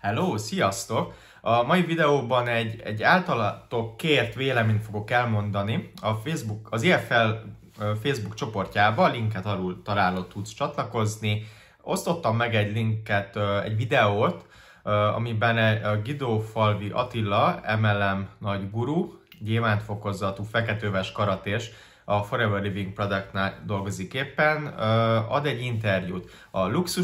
Hello, sziasztok! A mai videóban egy, egy általatok kért véleményt fogok elmondani. A Facebook, az IFL Facebook csoportjába, linket alul találod, tudsz csatlakozni. Osztottam meg egy linket, egy videót, amiben e, a Gidó Falvi Attila, MLM nagy guru, gyémántfokozatú, feketőves karatés a Forever Living Productnál dolgozik éppen, ad egy interjút a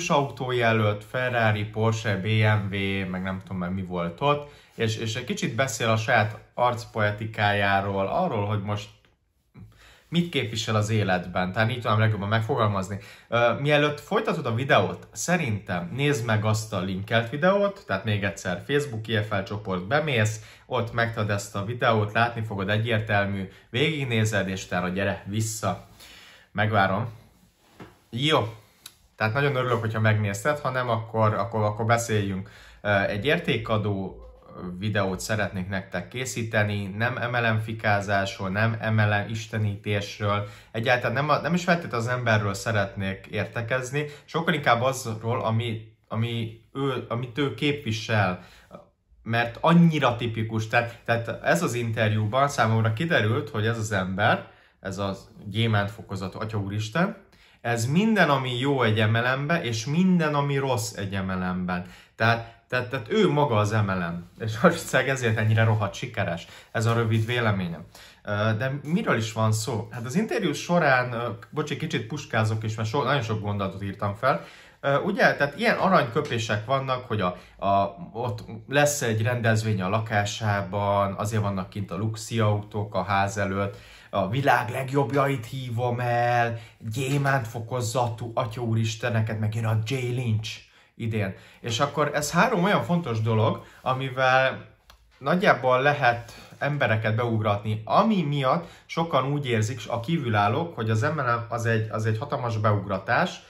autó előtt, Ferrari, Porsche, BMW, meg nem tudom már mi volt ott, és, és egy kicsit beszél a saját arcpoetikájáról, arról, hogy most mit képvisel az életben. Tehát így tudom legjobban megfogalmazni. Uh, mielőtt folytatod a videót, szerintem nézd meg azt a linkelt videót, tehát még egyszer Facebook IFL csoport bemész, ott megtad ezt a videót, látni fogod egyértelmű, végignézed, és utána gyere vissza. Megvárom. Jó, tehát nagyon örülök, hogyha megnézted, ha nem, akkor, akkor, akkor beszéljünk. Egy értékadó videót szeretnék nektek készíteni, nem MLM fikázásról, nem MLM istenítésről, egyáltalán nem, nem is feltétlenül az emberről szeretnék értekezni, sokkal inkább azról, ami, ami ő, amit ő képvisel, mert annyira tipikus. Tehát, tehát ez az interjúban számomra kiderült, hogy ez az ember, ez a gyémánt fokozatú Atya Úristen, ez minden, ami jó egy emelemben, és minden, ami rossz egy emelemben. Tehát tehát, tehát ő maga az MLM, és valószínűleg ezért ennyire rohadt sikeres. Ez a rövid véleményem. De miről is van szó? Hát az interjú során, bocsi, kicsit puskázok is, mert so, nagyon sok gondolatot írtam fel, Ugye, tehát ilyen aranyköpések vannak, hogy a, a, ott lesz egy rendezvény a lakásában, azért vannak kint a luxi autók a ház előtt, a világ legjobbjait hívom el, gyémánt fokozatú atya úristeneket, meg jön a Jay Lynch idén. És akkor ez három olyan fontos dolog, amivel nagyjából lehet embereket beugratni, ami miatt sokan úgy érzik a kívülállók, hogy az MLM az egy, az egy hatalmas beugratás,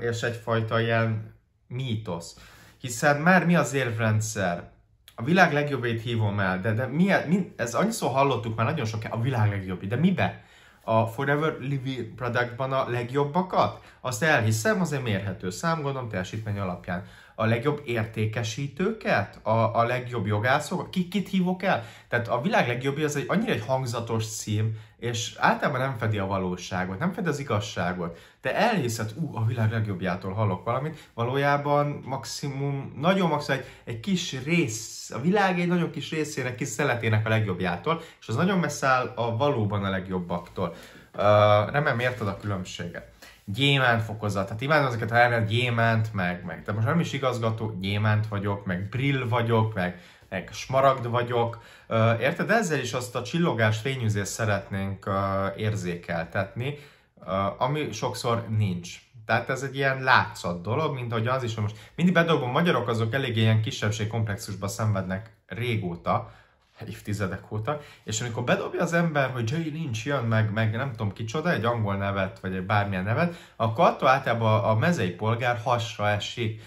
és egyfajta ilyen mítosz. Hiszen már mi az érvrendszer? A világ legjobbét hívom el, de, de mi, mi, ez annyiszor hallottuk már nagyon sok, a világ legjobb, de mibe? a Forever Living Productban a legjobbakat? Azt elhiszem, az egy mérhető szám, gondolom teljesítmény alapján a legjobb értékesítőket, a, a legjobb jogászokat, ki, kit hívok el? Tehát a világ legjobbja az egy annyira egy hangzatos cím, és általában nem fedi a valóságot, nem fedi az igazságot. Te elhiszed, ú, a világ legjobbjától hallok valamit, valójában maximum, nagyon maximum egy, egy kis rész, a világ egy nagyon kis részének, kis szeletének a legjobbjától, és az nagyon messze áll a valóban a legjobbaktól. Uh, remélem érted a különbséget gyémánt fokozat. Tehát imádom ezeket a elmélet, gyémánt, meg, meg. De most nem is igazgató, gyémánt vagyok, meg brill vagyok, meg, meg smaragd vagyok. Érted? Ezzel is azt a csillogás fényűzést szeretnénk érzékeltetni, ami sokszor nincs. Tehát ez egy ilyen látszat dolog, mint ahogy az is, hogy most mindig bedobom, magyarok azok eléggé ilyen kisebbségkomplexusba szenvednek régóta, évtizedek óta, és amikor bedobja az ember, hogy Jay Lynch jön, meg, meg nem tudom kicsoda, egy angol nevet, vagy egy bármilyen nevet, akkor attól általában a mezei polgár hasra esik.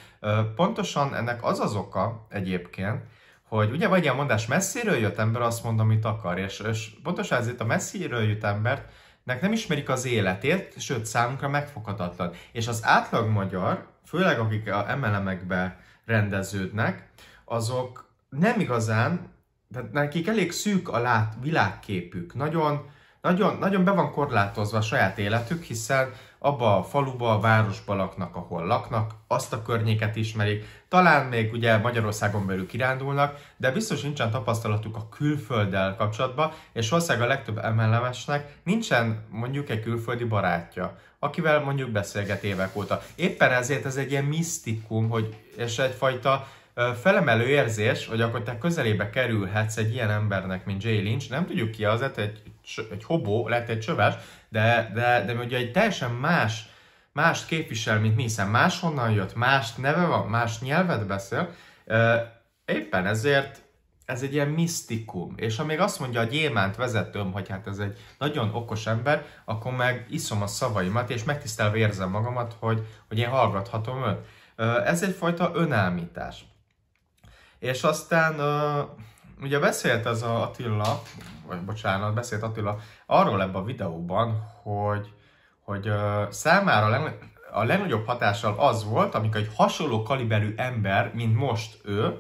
Pontosan ennek az az oka egyébként, hogy ugye vagy ilyen mondás, messziről jött ember, azt mondom amit akar, és, és pontosan ezért a messziről jött embert, nek nem ismerik az életét, sőt számunkra megfoghatatlan. És az átlag magyar, főleg akik a MLM-ekbe rendeződnek, azok nem igazán tehát nekik elég szűk a lát, világképük, nagyon, nagyon, nagyon be van korlátozva a saját életük, hiszen abba a faluba, a városba laknak, ahol laknak, azt a környéket ismerik, talán még ugye Magyarországon belül kirándulnak, de biztos nincsen tapasztalatuk a külfölddel kapcsolatban, és ország a legtöbb emellemesnek nincsen mondjuk egy külföldi barátja, akivel mondjuk beszélget évek óta. Éppen ezért ez egy ilyen misztikum, hogy, és egyfajta felemelő érzés, hogy akkor te közelébe kerülhetsz egy ilyen embernek, mint Jay Lynch. Nem tudjuk ki az, lett hát egy, egy hobó, lehet egy csöves, de, de, de ugye egy teljesen más, mást képvisel, mint mi, hiszen máshonnan jött, más neve van, más nyelvet beszél. Éppen ezért ez egy ilyen misztikum. És ha még azt mondja a gyémánt vezetőm, hogy hát ez egy nagyon okos ember, akkor meg iszom a szavaimat, és megtisztelve érzem magamat, hogy, hogy én hallgathatom őt. Ez egyfajta önállítás. És aztán uh, ugye beszélt ez a Attila, vagy bocsánat, beszélt Attila arról ebben a videóban, hogy, hogy uh, számára leg, a legnagyobb hatással az volt, amikor egy hasonló kaliberű ember, mint most ő,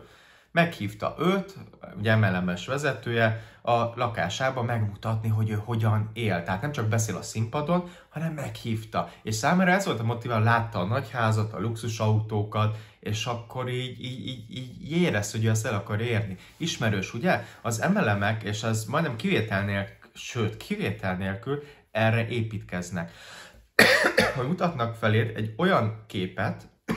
meghívta őt, ugye MLMS vezetője, a lakásába megmutatni, hogy ő hogyan él. Tehát nem csak beszél a színpadon, hanem meghívta. És számára ez volt a motivál, látta a nagyházat, a luxusautókat, és akkor így, így, így, így érez, hogy ő ezt el akar érni. Ismerős, ugye? Az emelemek, és az majdnem kivétel nélkül, sőt, kivétel nélkül erre építkeznek. hogy mutatnak feléd egy olyan képet,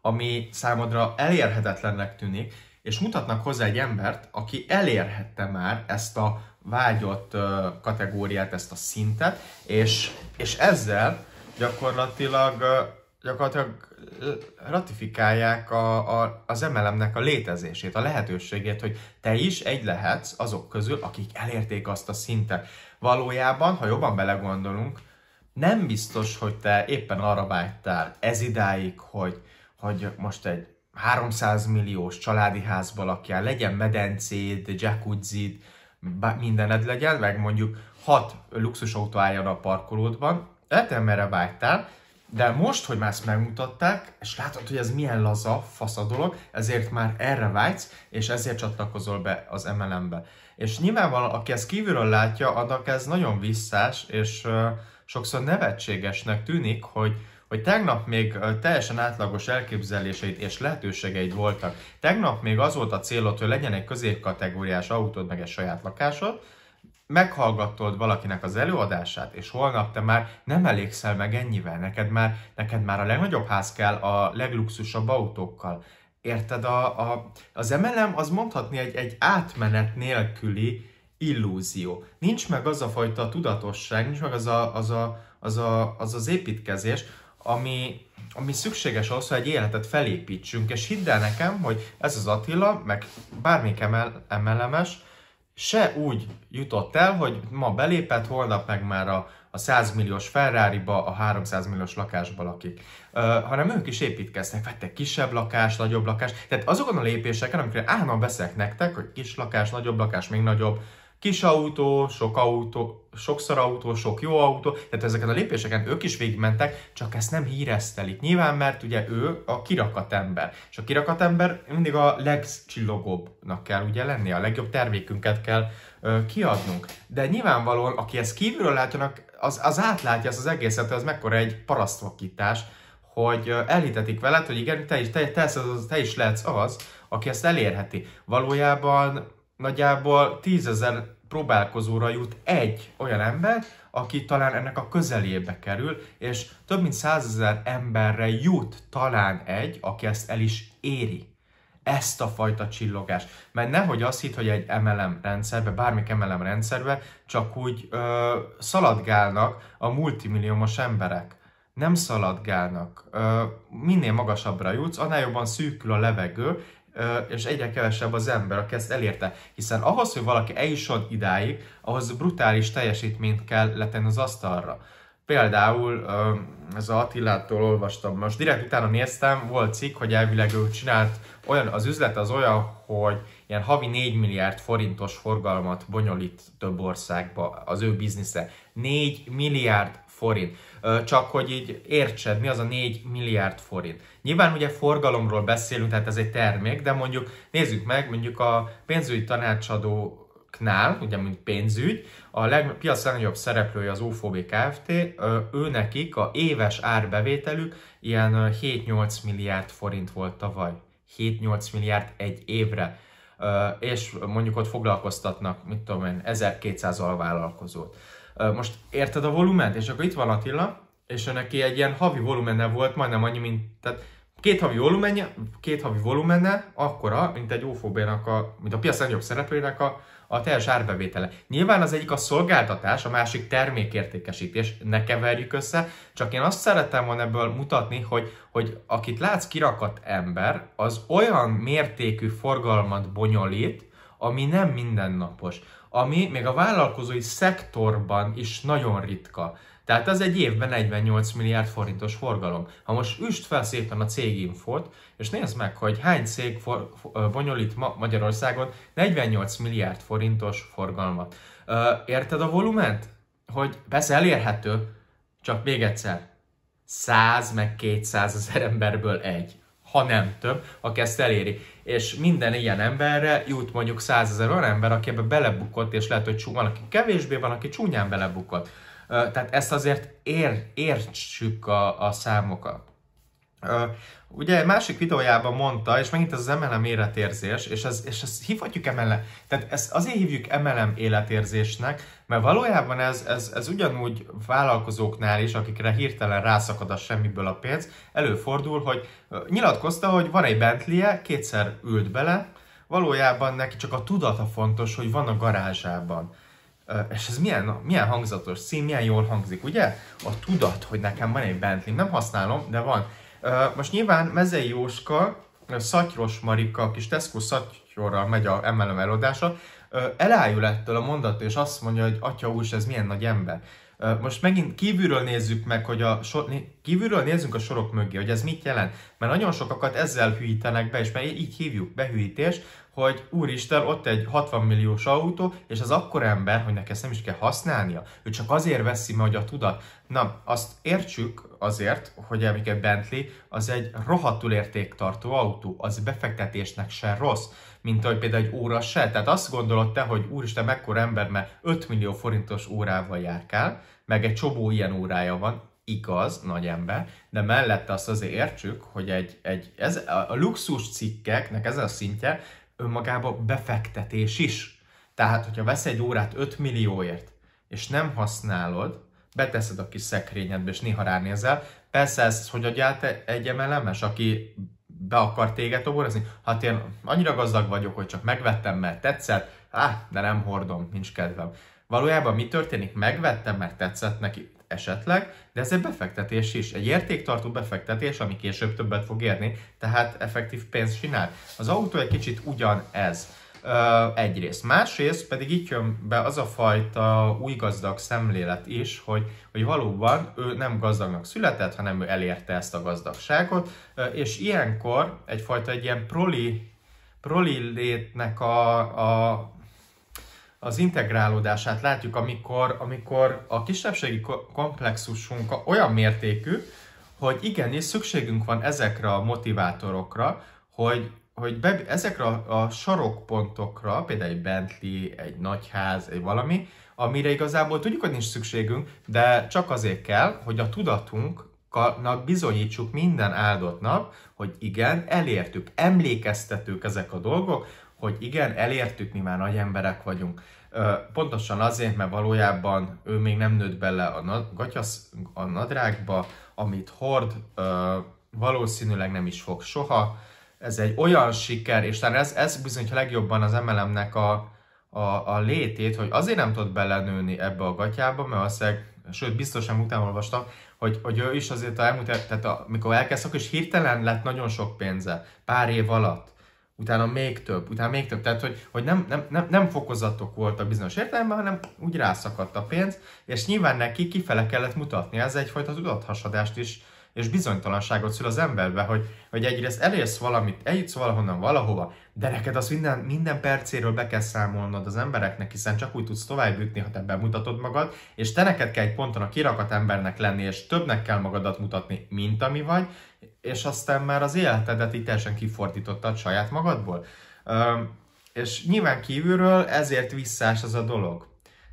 ami számodra elérhetetlennek tűnik, és mutatnak hozzá egy embert, aki elérhette már ezt a vágyott kategóriát, ezt a szintet, és, és ezzel gyakorlatilag, gyakorlatilag ratifikálják a, a, az MLM-nek a létezését, a lehetőségét, hogy te is egy lehetsz azok közül, akik elérték azt a szintet. Valójában, ha jobban belegondolunk, nem biztos, hogy te éppen arra vágytál ez idáig, hogy, hogy most egy 300 milliós családi házba lakjál, legyen medencéd, jacuzzid, mindened legyen, meg mondjuk 6 luxus autó álljon a parkolódban, lehetően merre vágytál, de most, hogy már ezt megmutatták, és látod, hogy ez milyen laza, fasz a dolog, ezért már erre vágysz, és ezért csatlakozol be az MLM-be. És nyilvánvalóan, aki ezt kívülről látja, annak ez nagyon visszás, és uh, sokszor nevetségesnek tűnik, hogy hogy tegnap még teljesen átlagos elképzeléseid és lehetőségeid voltak. Tegnap még az volt a célod, hogy legyen egy középkategóriás autód, meg egy saját lakásod, meghallgattod valakinek az előadását, és holnap te már nem elégszel meg ennyivel, neked már, neked már a legnagyobb ház kell a legluxusabb autókkal. Érted? A, a, az emelem az mondhatni egy, egy átmenet nélküli illúzió. Nincs meg az a fajta tudatosság, nincs meg az a, az, a, az, a, az az építkezés, ami, ami szükséges ahhoz, hogy egy életet felépítsünk, és hidd el nekem, hogy ez az Attila, meg bármik emelemes, se úgy jutott el, hogy ma belépett, holnap meg már a, a 100 milliós ferrari a 300 milliós lakásba lakik, ö, hanem ők is építkeznek, vettek kisebb lakást, nagyobb lakást, tehát azokon a lépéseken, amikre állandóan beszélek nektek, hogy kis lakás, nagyobb lakás, még nagyobb, kis autó, sok autó, sokszor autó, sok jó autó, tehát ezeket a lépéseken ők is végigmentek, csak ezt nem híresztelik. Nyilván, mert ugye ő a kirakat ember, és a kirakat ember mindig a legcsillogóbbnak kell ugye lenni, a legjobb termékünket kell ö, kiadnunk. De nyilvánvalóan, aki ezt kívülről látjanak, az, az átlátja ezt az egészet, az mekkora egy parasztvakítás, hogy elhitetik veled, hogy igen, te is, te, te, te is lehetsz az, aki ezt elérheti. Valójában nagyjából tízezer próbálkozóra jut egy olyan ember, aki talán ennek a közelébe kerül, és több mint százezer emberre jut talán egy, aki ezt el is éri ezt a fajta csillogást. Mert nehogy azt hitt, hogy egy MLM rendszerbe, bármik MLM rendszerbe csak úgy ö, szaladgálnak a multimilliómos emberek. Nem szaladgálnak. Ö, minél magasabbra jutsz, annál jobban szűkül a levegő, és egyre kevesebb az ember, aki ezt elérte. Hiszen ahhoz, hogy valaki eljusson idáig, ahhoz brutális teljesítményt kell letenni az asztalra. Például ez a Attilától olvastam, most direkt utána néztem, volt cikk, hogy elvileg ő csinált, olyan, az üzlet az olyan, hogy ilyen havi 4 milliárd forintos forgalmat bonyolít több országba az ő biznisze. 4 milliárd forint. Csak hogy így értsed, mi az a 4 milliárd forint. Nyilván ugye forgalomról beszélünk, tehát ez egy termék, de mondjuk nézzük meg, mondjuk a pénzügyi tanácsadóknál, ugye mint pénzügy, a leg, piac legnagyobb szereplője az UFOB Kft., ő nekik a éves árbevételük ilyen 7-8 milliárd forint volt tavaly. 7-8 milliárd egy évre. És mondjuk ott foglalkoztatnak, mit tudom én, 1200 alvállalkozót most érted a volument? És akkor itt van Attila, és neki egy ilyen havi volumene volt, majdnem annyi, mint, tehát két havi volumenje, két havi volumene akkora, mint egy ofob a, mint a piac legjobb szereplőnek a, a teljes árbevétele. Nyilván az egyik a szolgáltatás, a másik termékértékesítés, ne keverjük össze, csak én azt szerettem volna ebből mutatni, hogy, hogy akit látsz kirakat ember, az olyan mértékű forgalmat bonyolít, ami nem mindennapos ami még a vállalkozói szektorban is nagyon ritka. Tehát az egy évben 48 milliárd forintos forgalom. Ha most üst fel szépen a céginfót, és nézd meg, hogy hány cég for, for, bonyolít ma Magyarországon 48 milliárd forintos forgalmat. Érted a volument? Hogy persze elérhető, csak még egyszer, 100 meg 200 ezer emberből egy ha nem több, aki ezt eléri. És minden ilyen emberre jut mondjuk százezer olyan ember, aki ebbe belebukott, és lehet, hogy van, aki kevésbé van, aki csúnyán belebukott. Tehát ezt azért ér, értsük a, a számokat ugye másik videójában mondta, és megint ez az MLM életérzés, és, ez, és ezt hívhatjuk MLM, tehát ezt azért hívjuk MLM életérzésnek, mert valójában ez, ez, ez ugyanúgy vállalkozóknál is, akikre hirtelen rászakad a semmiből a pénz, előfordul, hogy nyilatkozta, hogy van egy bentley kétszer ült bele, valójában neki csak a tudata fontos, hogy van a garázsában. És ez milyen, milyen hangzatos szín, milyen jól hangzik, ugye? A tudat, hogy nekem van egy Bentley, nem használom, de van. Most nyilván Mezei Jóska, Szatyros Marika, kis Tesco Szatyorral megy a MLM előadása, elájul ettől a mondat, és azt mondja, hogy atya úr, ez milyen nagy ember. Most megint kívülről nézzük meg, hogy a so- kívülről nézzünk a sorok mögé, hogy ez mit jelent. Mert nagyon sokakat ezzel hűítenek be, és mert így hívjuk behűítés, hogy úristen, ott egy 60 milliós autó, és az akkor ember, hogy neki ezt nem is kell használnia, ő csak azért veszi meg, hogy a tudat. Na, azt értsük, azért, hogy egy Bentley az egy rohadtul értéktartó autó, az befektetésnek se rossz, mint ahogy például egy óra se. Tehát azt gondolod te, hogy úristen, mekkora ember, mert 5 millió forintos órával járkál, meg egy csobó ilyen órája van, igaz, nagy ember, de mellette azt azért értsük, hogy egy, egy ez, a luxus cikkeknek ez a szintje önmagába befektetés is. Tehát, hogyha vesz egy órát 5 millióért, és nem használod, beteszed a kis szekrényedbe, és néha ránézel. Persze ez, hogy adjál te egy emelemes, aki be akar téged toborozni? Hát én annyira gazdag vagyok, hogy csak megvettem, mert tetszett, Á, de nem hordom, nincs kedvem. Valójában mi történik? Megvettem, mert tetszett neki esetleg, de ez egy befektetés is, egy értéktartó befektetés, ami később többet fog érni, tehát effektív pénzt csinál. Az autó egy kicsit ugyanez egyrészt. Másrészt pedig itt jön be az a fajta új gazdag szemlélet is, hogy, hogy valóban ő nem gazdagnak született, hanem ő elérte ezt a gazdagságot, és ilyenkor egyfajta egy ilyen proli, proli létnek a, a az integrálódását látjuk, amikor, amikor a kisebbségi komplexusunk olyan mértékű, hogy igenis szükségünk van ezekre a motivátorokra, hogy hogy be, ezekre a, a sarokpontokra, például egy Bentley, egy nagyház, egy valami, amire igazából tudjuk, hogy nincs szükségünk, de csak azért kell, hogy a tudatunknak bizonyítsuk minden áldott nap, hogy igen, elértük, emlékeztetők ezek a dolgok, hogy igen, elértük, mi már nagy emberek vagyunk. Pontosan azért, mert valójában ő még nem nőtt bele a, nad, gatyasz, a nadrágba, amit hord, valószínűleg nem is fog soha, ez egy olyan siker, és talán ez, ez bizonyítja legjobban az emelemnek a, a, a létét, hogy azért nem tudott belenőni ebbe a gatyába, mert azért, sőt, biztosan utána olvastam, hogy, hogy ő is azért a elmúlt, tehát amikor akkor is hirtelen lett nagyon sok pénze, pár év alatt utána még több, utána még több. Tehát, hogy, hogy nem, nem, nem, nem fokozatok voltak bizonyos értelemben, hanem úgy rászakadt a pénz, és nyilván neki kifele kellett mutatni. Ez egyfajta tudathasadást is és bizonytalanságot szül az emberbe, hogy, hogy egyrészt elérsz valamit, eljutsz valahonnan valahova, de neked az minden, minden percéről be kell számolnod az embereknek, hiszen csak úgy tudsz tovább jutni, ha te bemutatod magad, és te neked kell egy ponton a kirakat embernek lenni, és többnek kell magadat mutatni, mint ami vagy, és aztán már az életedet itt teljesen kifordítottad saját magadból. Üm, és nyilván kívülről ezért visszás ez a dolog.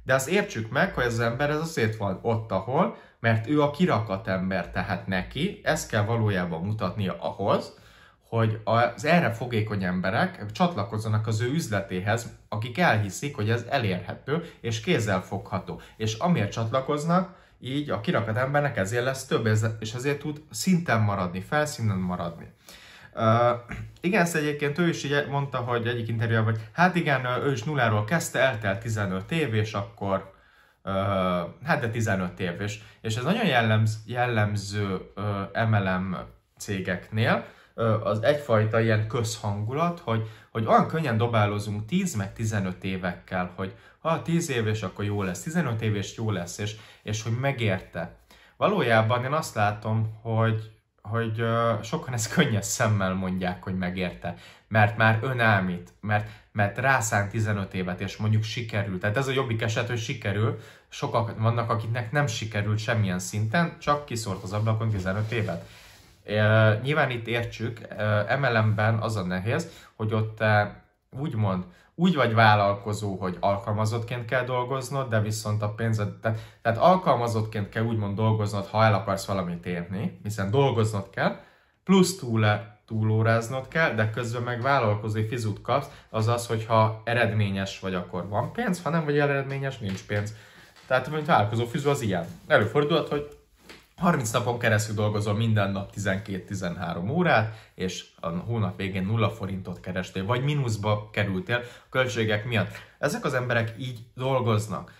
De azt értsük meg, hogy az ember ez azért van ott, ahol, mert ő a kirakat ember, tehát neki ezt kell valójában mutatnia ahhoz, hogy az erre fogékony emberek csatlakozzanak az ő üzletéhez, akik elhiszik, hogy ez elérhető és fogható. És amiért csatlakoznak, így a kirakat embernek ezért lesz több, és ezért tud szinten maradni, felszínen maradni. Uh, igen, ezt egyébként ő is így mondta, hogy egyik interjúban, hogy hát igen, ő is nulláról kezdte, eltelt 15 év, és akkor hát de 15 év, és, és ez nagyon jellemz, jellemző MLM cégeknél, az egyfajta ilyen közhangulat, hogy, hogy olyan könnyen dobálozunk 10 meg 15 évekkel, hogy ha 10 éves, akkor jó lesz, 15 éves jó lesz, és, és hogy megérte. Valójában én azt látom, hogy, hogy sokan ezt könnyes szemmel mondják, hogy megérte, mert már önállít, mert mert rászán 15 évet, és mondjuk sikerült. Tehát ez a jobbik eset, hogy sikerül, sokak vannak, akiknek nem sikerült semmilyen szinten, csak kiszort az ablakon 15 évet. E, nyilván itt értsük, emelemben ben az a nehéz, hogy ott úgy úgymond úgy vagy vállalkozó, hogy alkalmazottként kell dolgoznod, de viszont a pénzed, tehát, tehát alkalmazottként kell úgymond dolgoznod, ha el akarsz valamit érni, hiszen dolgoznod kell, plusz túl túlóráznod kell, de közben meg vállalkozói fizut kapsz, azaz, hogyha eredményes vagy, akkor van pénz, ha nem vagy eredményes, nincs pénz. Tehát, mint vállalkozó fizu az ilyen. Előfordulhat, hogy 30 napon keresztül dolgozol minden nap 12-13 órát, és a hónap végén 0 forintot kerestél, vagy mínuszba kerültél a költségek miatt. Ezek az emberek így dolgoznak.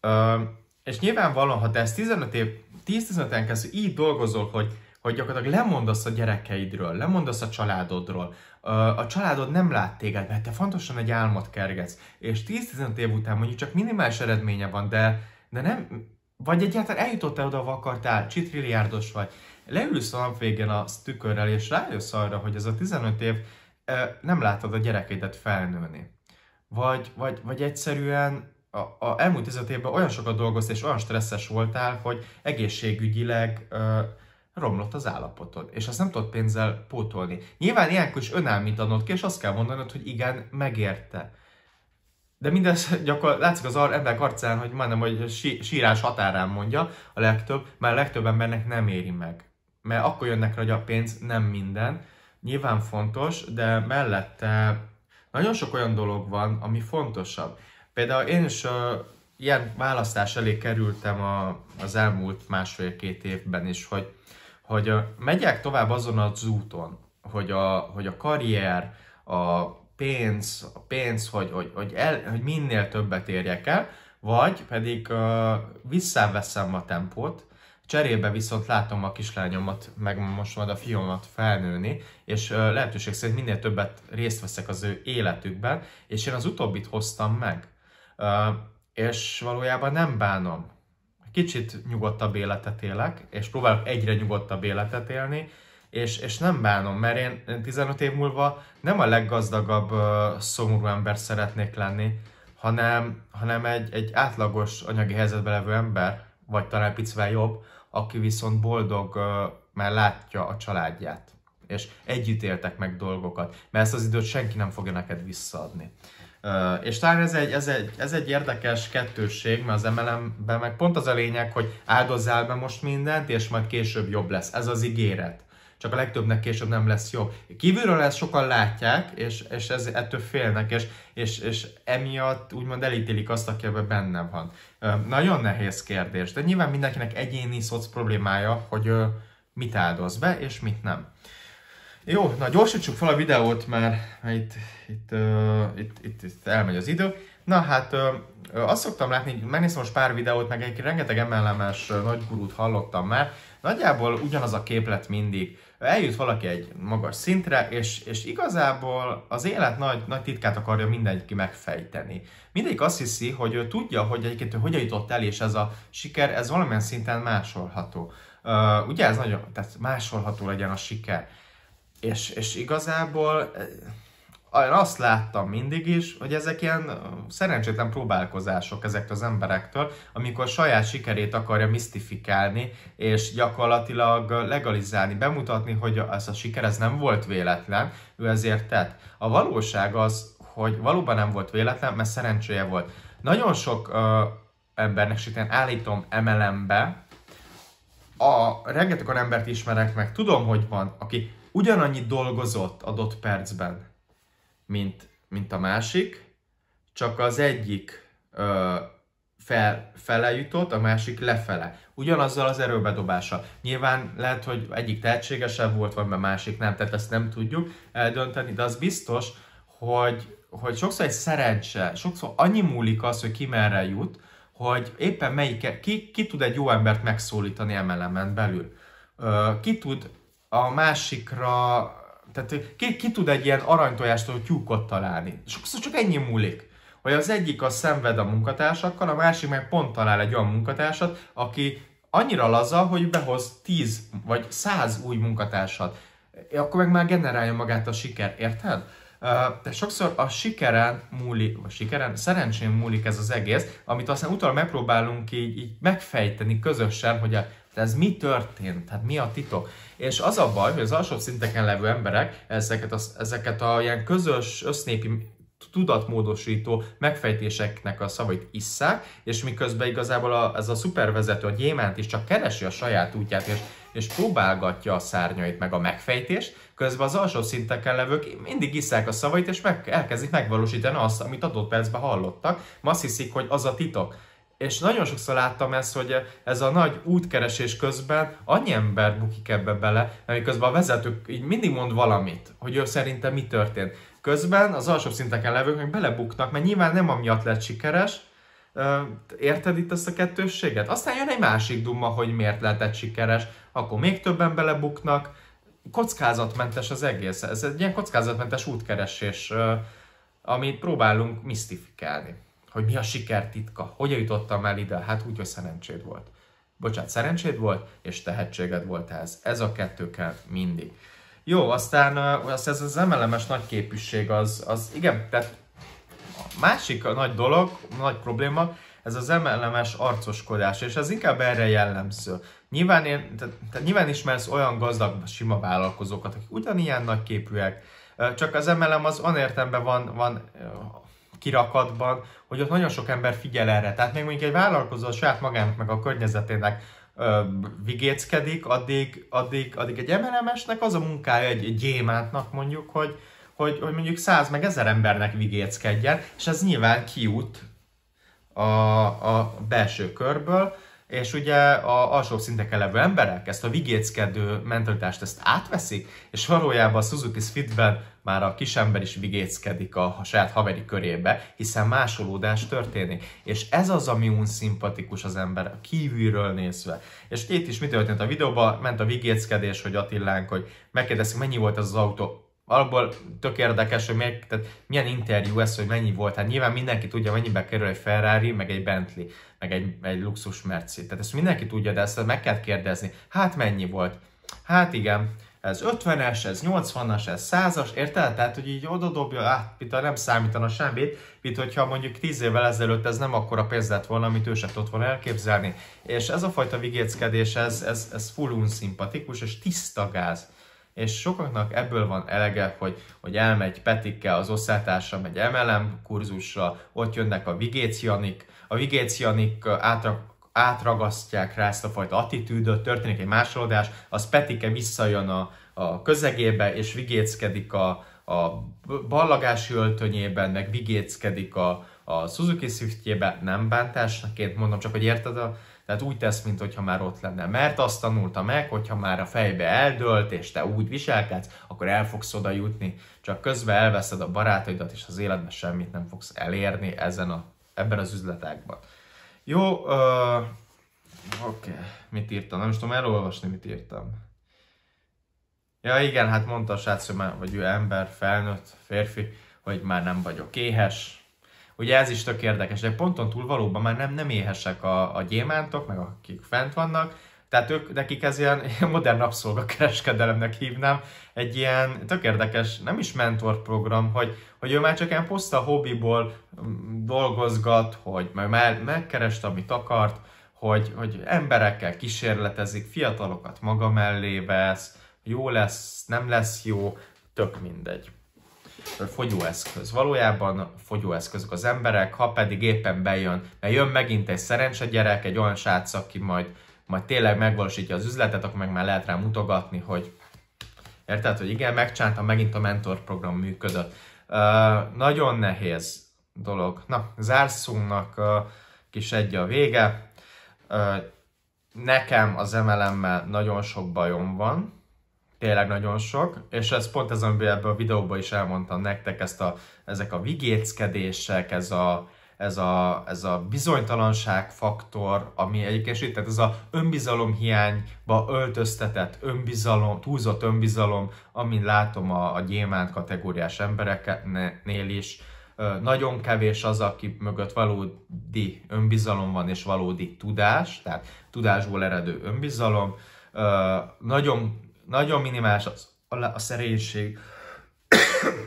Ö, és nyilvánvalóan, ha te ezt 15 év, 10-15 en keresztül így dolgozol, hogy hogy gyakorlatilag lemondasz a gyerekeidről, lemondasz a családodról, a családod nem lát téged, mert te fontosan egy álmot kergetsz, és 10-15 év után mondjuk csak minimális eredménye van, de, de nem, vagy egyáltalán eljutottál oda, ahol akartál, csitrilliárdos vagy, leülsz a nap végén a tükörrel, és rájössz arra, hogy ez a 15 év nem látod a gyerekeidet felnőni. Vagy, vagy, vagy egyszerűen a, a elmúlt 15 évben olyan sokat dolgoztál, és olyan stresszes voltál, hogy egészségügyileg romlott az állapotod, és azt nem tudod pénzzel pótolni. Nyilván ilyenkor is önállítanod ki, és azt kell mondanod, hogy igen, megérte. De mindez gyakor, látszik az ember arcán, hogy majdnem, hogy a sírás határán mondja a legtöbb, mert a legtöbb embernek nem éri meg. Mert akkor jönnek rá, hogy a pénz nem minden. Nyilván fontos, de mellette nagyon sok olyan dolog van, ami fontosabb. Például én is ilyen választás elé kerültem a, az elmúlt másfél-két évben is, hogy hogy megyek tovább azon az úton, hogy a, hogy a karrier, a pénz, a pénz, hogy, hogy, hogy, el, hogy minél többet érjek el, vagy pedig uh, visszaveszem a tempót, cserébe viszont látom a kislányomat, meg most majd a fiamat felnőni, és uh, lehetőség szerint minél többet részt veszek az ő életükben, és én az utóbbit hoztam meg. Uh, és valójában nem bánom, kicsit nyugodtabb életet élek, és próbálok egyre nyugodtabb életet élni, és, és nem bánom, mert én 15 év múlva nem a leggazdagabb, szomorú ember szeretnék lenni, hanem, hanem egy, egy átlagos anyagi helyzetben levő ember, vagy talán picivel jobb, aki viszont boldog, mert látja a családját. És együtt éltek meg dolgokat, mert ezt az időt senki nem fogja neked visszaadni. Uh, és talán ez egy, ez, egy, ez egy érdekes kettősség, mert az MLM-ben meg pont az a lényeg, hogy áldozzál be most mindent, és majd később jobb lesz. Ez az ígéret. Csak a legtöbbnek később nem lesz jobb. Kívülről ezt sokan látják, és, és ez, ettől félnek, és, és, és emiatt úgymond elítélik azt, aki ebben benne van. Uh, nagyon nehéz kérdés, de nyilván mindenkinek egyéni szoc problémája, hogy uh, mit áldoz be, és mit nem. Jó, na gyorsítsuk fel a videót, mert itt, itt, uh, itt, itt, itt elmegy az idő. Na hát, uh, azt szoktam látni, megnéztem most pár videót, meg egy rengeteg emellemes uh, nagy gurút hallottam már. Nagyjából ugyanaz a képlet mindig. Eljut valaki egy magas szintre, és, és igazából az élet nagy, nagy titkát akarja mindenki megfejteni. Mindig azt hiszi, hogy ő tudja, hogy egyébként hogyan jutott el, és ez a siker, ez valamilyen szinten másolható. Uh, ugye ez nagyon, tehát másolható legyen a siker és, és igazából eh, azt láttam mindig is, hogy ezek ilyen szerencsétlen próbálkozások ezek az emberektől, amikor saját sikerét akarja misztifikálni, és gyakorlatilag legalizálni, bemutatni, hogy ez a siker ez nem volt véletlen, ő ezért tett. A valóság az, hogy valóban nem volt véletlen, mert szerencséje volt. Nagyon sok ö, embernek sikeren állítom emelembe, a rengeteg olyan embert ismerek meg, tudom, hogy van, aki ugyanannyit dolgozott adott percben, mint, mint a másik, csak az egyik ö, fel, fele jutott, a másik lefele. Ugyanazzal az erőbedobása. Nyilván lehet, hogy egyik tehetségesebb volt, vagy a másik nem, tehát ezt nem tudjuk eldönteni, de az biztos, hogy, hogy sokszor egy szerencse, sokszor annyi múlik az, hogy ki merre jut, hogy éppen melyik, ki, ki tud egy jó embert megszólítani emelemen belül. Ki tud a másikra, tehát ki, ki tud egy ilyen aranytojást hogy tyúkot találni. Sokszor csak ennyi múlik. Hogy az egyik az szenved a munkatársakkal, a másik meg pont talál egy olyan munkatársat, aki annyira laza, hogy behoz 10 vagy 100 új munkatársat. E, akkor meg már generálja magát a siker, érted? De sokszor a sikeren múlik, vagy sikeren, szerencsén múlik ez az egész, amit aztán utal megpróbálunk így, így megfejteni közösen, hogy a, de ez mi történt? Tehát mi a titok? És az a baj, hogy az alsó szinteken levő emberek ezeket a, ezeket a ilyen közös össznépi tudatmódosító megfejtéseknek a szavait isszák, és miközben igazából a, ez a szupervezető, a gyémánt is csak keresi a saját útját, és, és próbálgatja a szárnyait meg a megfejtést, közben az alsó szinteken levők mindig iszák a szavait, és meg, elkezdik megvalósítani azt, amit adott percben hallottak, ma azt hiszik, hogy az a titok és nagyon sokszor láttam ezt, hogy ez a nagy útkeresés közben annyi ember bukik ebbe bele, miközben a vezetők így mindig mond valamit, hogy ő szerinte mi történt. Közben az alsó szinteken levők meg belebuknak, mert nyilván nem amiatt lett sikeres, Érted itt ezt a kettősséget? Aztán jön egy másik dumma, hogy miért lehetett sikeres, akkor még többen belebuknak. Kockázatmentes az egész. Ez egy ilyen kockázatmentes útkeresés, amit próbálunk misztifikálni hogy mi a siker titka, hogy jutottam el ide, hát úgy, hogy szerencséd volt. Bocsát, szerencséd volt, és tehetséged volt ez. Ez a kettő kell mindig. Jó, aztán az, ez az MLM-es nagyképűség, az, az igen, tehát a másik a nagy dolog, nagy probléma, ez az MLM-es arcoskodás, és ez inkább erre jellemző. Nyilván, én, tehát, tehát nyilván ismersz olyan gazdag, sima vállalkozókat, akik ugyanilyen nagy képűek, csak az MLM az anértemben van, van kirakatban, hogy ott nagyon sok ember figyel erre. Tehát még mondjuk egy vállalkozó a saját magának, meg a környezetének ö, vigéckedik, addig, addig, addig egy MLMS-nek az a munkája egy, egy gyémántnak mondjuk, hogy, hogy, hogy mondjuk száz meg ezer embernek vigéckedjen, és ez nyilván kiút a, a belső körből, és ugye a alsó szinteken levő emberek ezt a vigéckedő mentalitást ezt átveszik, és valójában a Suzuki Swiftben már a kisember is vigéckedik a, a saját haveri körébe, hiszen másolódás történik. És ez az, ami unszimpatikus az ember kívülről nézve. És itt is mi történt a videóban, ment a vigéckedés, hogy Attilánk, hogy megkérdeztük, mennyi volt ez az autó, alapból tök érdekes, hogy miért, tehát milyen interjú ez, hogy mennyi volt. Hát nyilván mindenki tudja, mennyibe kerül egy Ferrari, meg egy Bentley, meg egy, egy luxus Mercedes. Tehát ezt mindenki tudja, de ezt meg kell kérdezni. Hát mennyi volt? Hát igen, ez 50-es, ez 80-as, ez 100-as, érted? Tehát, hogy így oda dobja, hát itt nem számítana semmit, mint hogyha mondjuk 10 évvel ezelőtt ez nem akkora pénz lett volna, amit ő se tudott volna elképzelni. És ez a fajta vigéckedés, ez, ez, ez full unszimpatikus, és tiszta gáz és sokaknak ebből van elege, hogy, hogy elmegy Petikkel, az osztálytársa megy MLM kurzusra, ott jönnek a vigécianik, a vigécianik átrak, átragasztják rá ezt a fajta attitűdöt, történik egy másolódás, az Petike visszajön a, a közegébe, és vigéckedik a, a ballagási öltönyében, meg vigéckedik a, a Suzuki Swiftjébe, nem bántásnak én mondom, csak hogy érted a, tehát úgy tesz, mintha már ott lenne. Mert azt tanulta meg, hogyha már a fejbe eldölt, és te úgy viselkedsz, akkor el fogsz oda jutni. Csak közben elveszed a barátaidat, és az életben semmit nem fogsz elérni ezen a, ebben az üzletekben. Jó, uh, oké, okay. mit írtam? Nem is tudom elolvasni, mit írtam. Ja igen, hát mondta a srác, hogy már, vagy ő ember, felnőtt, férfi, hogy már nem vagyok éhes, Ugye ez is tök érdekes, de ponton túl valóban már nem, nem éhesek a, a gyémántok, meg akik fent vannak, tehát ők, nekik ez ilyen modern rabszolgakereskedelemnek hívnám, egy ilyen tök érdekes, nem is mentorprogram, hogy, hogy ő már csak ilyen puszta hobbiból mm, dolgozgat, hogy már megkerest, amit akart, hogy, hogy emberekkel kísérletezik, fiatalokat maga mellé vesz, jó lesz, nem lesz jó, tök mindegy fogyóeszköz. Valójában fogyóeszközök az emberek, ha pedig éppen bejön, mert jön megint egy szerencse gyerek, egy olyan srác, aki majd, majd tényleg megvalósítja az üzletet, akkor meg már lehet rá mutogatni, hogy érted, hogy igen, megcsántam, megint a mentorprogram működött. Uh, nagyon nehéz dolog. Na, zárszunknak uh, kis egy a vége. Uh, nekem az emelemmel nagyon sok bajom van, tényleg nagyon sok, és ez pont ez, amiben ebben a videóban is elmondtam nektek, ezt a, ezek a vigéckedések, ez a, ez a, ez a bizonytalanság faktor, ami egyébként tehát ez a önbizalom hiányba öltöztetett önbizalom, túlzott önbizalom, amin látom a, a gyémánt kategóriás embereknél is, nagyon kevés az, aki mögött valódi önbizalom van és valódi tudás, tehát tudásból eredő önbizalom. Nagyon nagyon minimális az, a szerénység,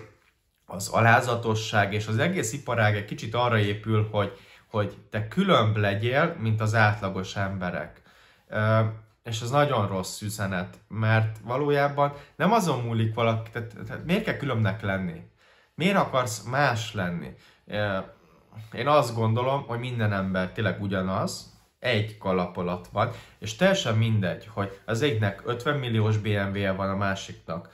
az alázatosság, és az egész iparág egy kicsit arra épül, hogy, hogy te különb legyél, mint az átlagos emberek. És ez nagyon rossz üzenet, mert valójában nem azon múlik valaki, tehát, tehát miért kell különbnek lenni? Miért akarsz más lenni? Én azt gondolom, hogy minden ember tényleg ugyanaz, egy kalap alatt van, és teljesen mindegy, hogy az egynek 50 milliós BMW-je van, a másiknak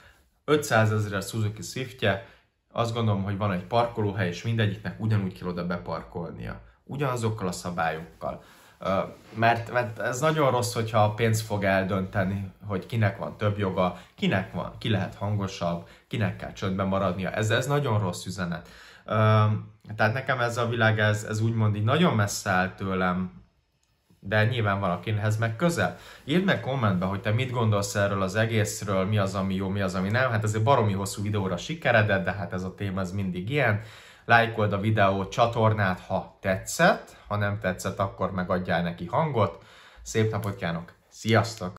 500 ezer Suzuki Swiftje, azt gondolom, hogy van egy parkolóhely, és mindegyiknek ugyanúgy kell oda beparkolnia. Ugyanazokkal a szabályokkal. Mert, mert ez nagyon rossz, hogyha a pénz fog eldönteni, hogy kinek van több joga, kinek van, ki lehet hangosabb, kinek kell csöndben maradnia. Ez, ez nagyon rossz üzenet. Tehát nekem ez a világ, ez, ez úgymond így nagyon messze áll tőlem, de nyilván valakihez meg közel. Írd meg kommentbe, hogy te mit gondolsz erről az egészről, mi az, ami jó, mi az, ami nem. Hát ez egy baromi hosszú videóra sikeredett, de hát ez a téma ez mindig ilyen. Lájkold a videót, csatornát, ha tetszett, ha nem tetszett, akkor megadjál neki hangot. Szép napot kívánok! Sziasztok!